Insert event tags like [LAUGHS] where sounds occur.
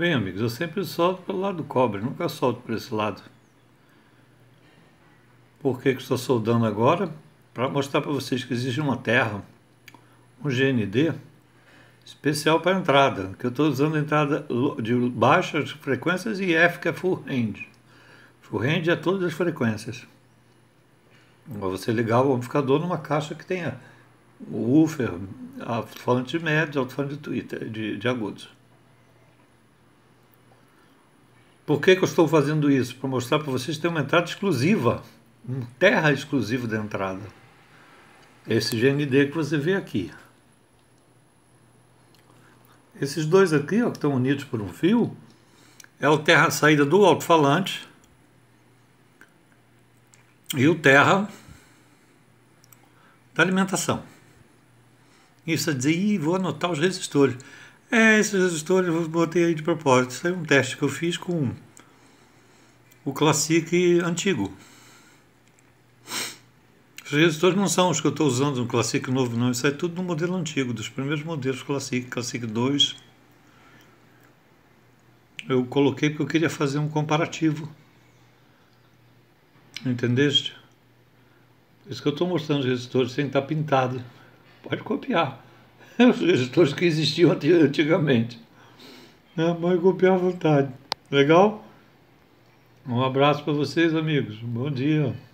Bem, amigos, eu sempre solto pelo lado do cobre, nunca solto por esse lado. Por que, que estou soldando agora? Para mostrar para vocês que existe uma terra, um GND, especial para entrada, que eu estou usando entrada de baixas frequências e F que é full range. Full range é todas as frequências. Agora você ligar o amplificador numa caixa que tenha o woofer, a falante médio, a falante de, de, de agudos. Por que, que eu estou fazendo isso? Para mostrar para vocês que tem uma entrada exclusiva, um terra exclusivo da entrada. Esse GND que você vê aqui. Esses dois aqui, ó, que estão unidos por um fio, é o terra saída do alto-falante e o terra da alimentação. Isso é dizer, vou anotar os resistores. É, esses resistores eu botei aí de propósito. Isso aí é um teste que eu fiz com o Classic antigo. Os resistores não são os que eu estou usando no Classic novo, não. Isso é tudo no modelo antigo, dos primeiros modelos Classic, Classic 2. Eu coloquei porque eu queria fazer um comparativo. Entendeste? Isso que eu estou mostrando os resistores sem estar tá pintado. Pode copiar. Eram os [LAUGHS] gestores que existiam antigamente. É, Mas copiar à vontade. Legal? Um abraço para vocês, amigos. Bom dia.